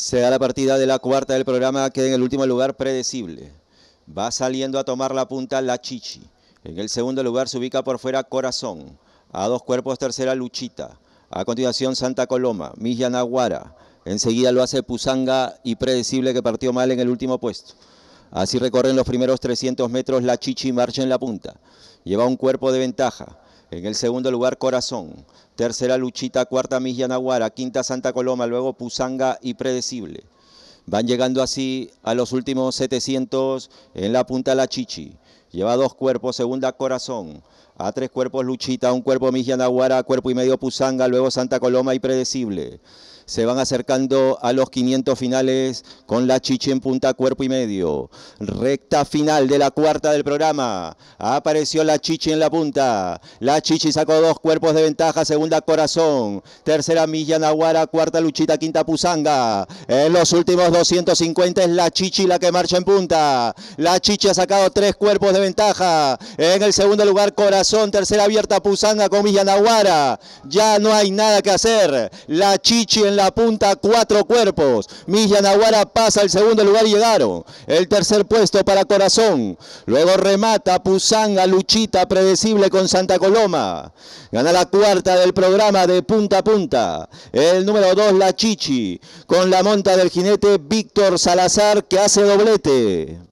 Se da la partida de la cuarta del programa que en el último lugar predecible. Va saliendo a tomar la punta La Chichi. En el segundo lugar se ubica por fuera Corazón. A dos cuerpos tercera Luchita. A continuación Santa Coloma, Millanaguara. Enseguida lo hace Puzanga y Predecible que partió mal en el último puesto. Así recorren los primeros 300 metros La Chichi marcha en la punta. Lleva un cuerpo de ventaja. En el segundo lugar, Corazón. Tercera, Luchita. Cuarta, Mijianaguara... Nahuara, Quinta, Santa Coloma. Luego, Pusanga y Predecible. Van llegando así a los últimos 700 en la punta La Chichi. Lleva dos cuerpos, segunda Corazón. A tres cuerpos Luchita, un cuerpo Nahuara, cuerpo y medio Pusanga, luego Santa Coloma y Predecible. Se van acercando a los 500 finales con la chichi en punta, cuerpo y medio. Recta final de la cuarta del programa. Apareció la chichi en la punta. La chichi sacó dos cuerpos de ventaja. Segunda Corazón. Tercera Nahuara, cuarta Luchita, quinta Pusanga. En los últimos 250 es la chichi la que marcha en punta. La chichi ha sacado tres cuerpos de ventaja. En el segundo lugar Corazón tercera abierta Pusanga con Villanaguara. Ya no hay nada que hacer. La Chichi en la punta, cuatro cuerpos. Villanaguara pasa al segundo lugar y llegaron. El tercer puesto para Corazón. Luego remata Pusanga, Luchita, predecible con Santa Coloma. Gana la cuarta del programa de punta a punta. El número dos, La Chichi, con la monta del jinete Víctor Salazar, que hace doblete.